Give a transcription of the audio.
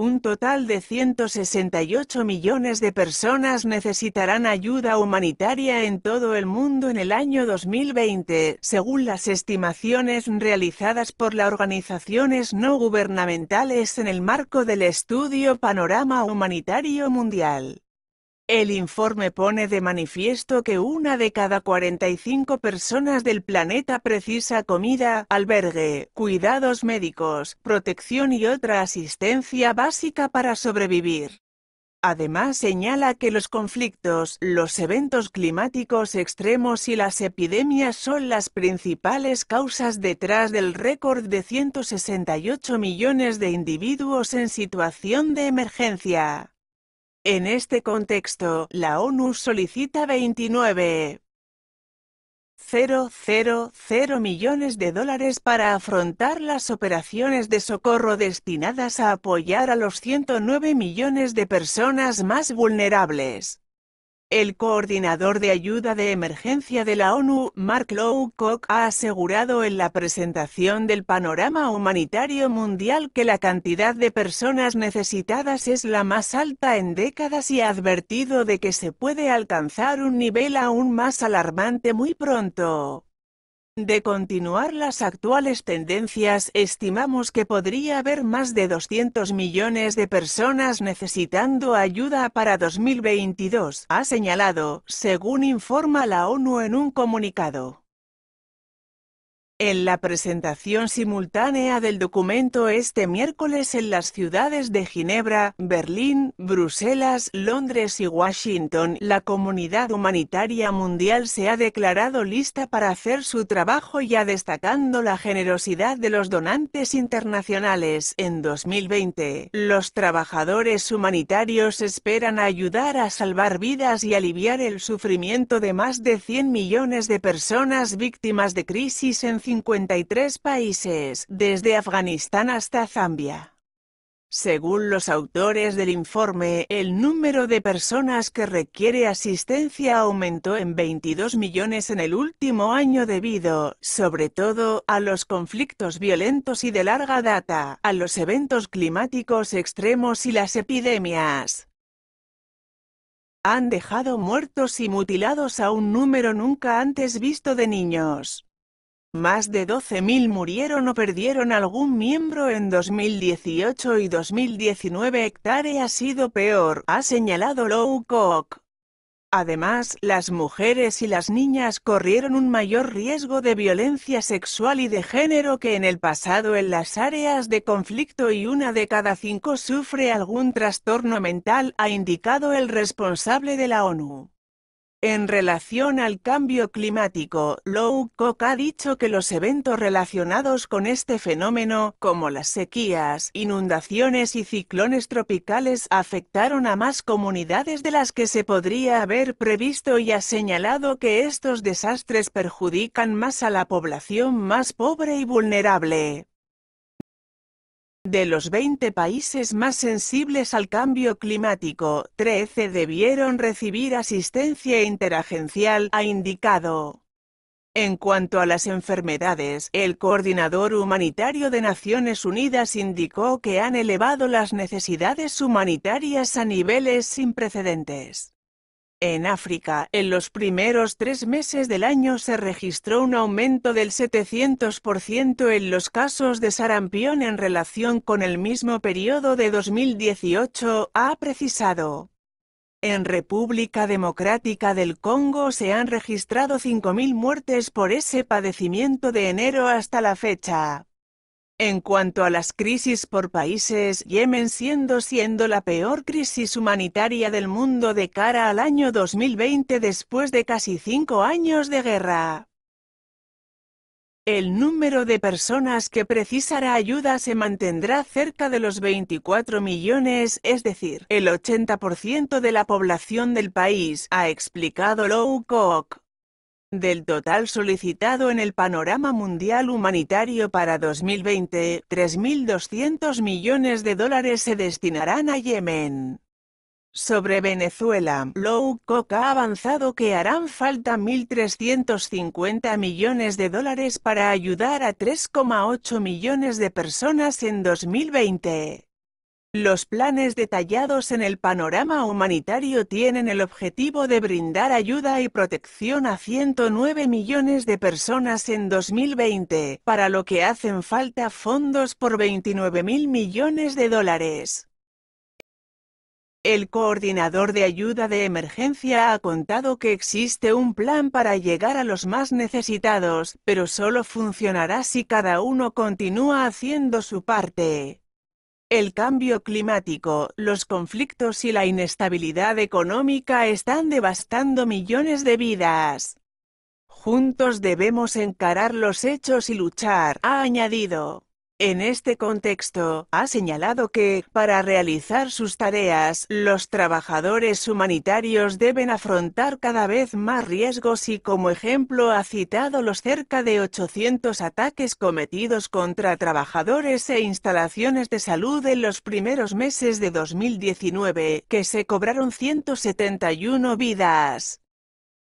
Un total de 168 millones de personas necesitarán ayuda humanitaria en todo el mundo en el año 2020, según las estimaciones realizadas por las organizaciones no gubernamentales en el marco del estudio Panorama Humanitario Mundial. El informe pone de manifiesto que una de cada 45 personas del planeta precisa comida, albergue, cuidados médicos, protección y otra asistencia básica para sobrevivir. Además señala que los conflictos, los eventos climáticos extremos y las epidemias son las principales causas detrás del récord de 168 millones de individuos en situación de emergencia. En este contexto, la ONU solicita 29.000 millones de dólares para afrontar las operaciones de socorro destinadas a apoyar a los 109 millones de personas más vulnerables. El coordinador de ayuda de emergencia de la ONU, Mark Lowcock, ha asegurado en la presentación del panorama humanitario mundial que la cantidad de personas necesitadas es la más alta en décadas y ha advertido de que se puede alcanzar un nivel aún más alarmante muy pronto. De continuar las actuales tendencias, estimamos que podría haber más de 200 millones de personas necesitando ayuda para 2022, ha señalado, según informa la ONU en un comunicado en la presentación simultánea del documento este miércoles en las ciudades de Ginebra, Berlín, Bruselas, Londres y Washington, la comunidad humanitaria mundial se ha declarado lista para hacer su trabajo ya destacando la generosidad de los donantes internacionales. En 2020, los trabajadores humanitarios esperan ayudar a salvar vidas y aliviar el sufrimiento de más de 100 millones de personas víctimas de crisis en 53 países, desde Afganistán hasta Zambia. Según los autores del informe, el número de personas que requiere asistencia aumentó en 22 millones en el último año debido, sobre todo, a los conflictos violentos y de larga data, a los eventos climáticos extremos y las epidemias. Han dejado muertos y mutilados a un número nunca antes visto de niños. Más de 12.000 murieron o perdieron algún miembro en 2018 y 2019 hectárea ha sido peor, ha señalado Lou Cook. Además, las mujeres y las niñas corrieron un mayor riesgo de violencia sexual y de género que en el pasado en las áreas de conflicto y una de cada cinco sufre algún trastorno mental, ha indicado el responsable de la ONU. En relación al cambio climático, Lowcock ha dicho que los eventos relacionados con este fenómeno, como las sequías, inundaciones y ciclones tropicales, afectaron a más comunidades de las que se podría haber previsto y ha señalado que estos desastres perjudican más a la población más pobre y vulnerable. De los 20 países más sensibles al cambio climático, 13 debieron recibir asistencia interagencial, ha indicado. En cuanto a las enfermedades, el coordinador humanitario de Naciones Unidas indicó que han elevado las necesidades humanitarias a niveles sin precedentes. En África, en los primeros tres meses del año se registró un aumento del 700% en los casos de sarampión en relación con el mismo periodo de 2018, ha precisado. En República Democrática del Congo se han registrado 5.000 muertes por ese padecimiento de enero hasta la fecha. En cuanto a las crisis por países, Yemen siendo siendo la peor crisis humanitaria del mundo de cara al año 2020 después de casi cinco años de guerra. El número de personas que precisará ayuda se mantendrá cerca de los 24 millones, es decir, el 80% de la población del país, ha explicado Lou del total solicitado en el panorama mundial humanitario para 2020, 3.200 millones de dólares se destinarán a Yemen. Sobre Venezuela, Lowcock ha avanzado que harán falta 1.350 millones de dólares para ayudar a 3,8 millones de personas en 2020. Los planes detallados en el panorama humanitario tienen el objetivo de brindar ayuda y protección a 109 millones de personas en 2020, para lo que hacen falta fondos por 29 mil millones de dólares. El coordinador de ayuda de emergencia ha contado que existe un plan para llegar a los más necesitados, pero solo funcionará si cada uno continúa haciendo su parte. El cambio climático, los conflictos y la inestabilidad económica están devastando millones de vidas. Juntos debemos encarar los hechos y luchar, ha añadido. En este contexto, ha señalado que, para realizar sus tareas, los trabajadores humanitarios deben afrontar cada vez más riesgos y como ejemplo ha citado los cerca de 800 ataques cometidos contra trabajadores e instalaciones de salud en los primeros meses de 2019, que se cobraron 171 vidas.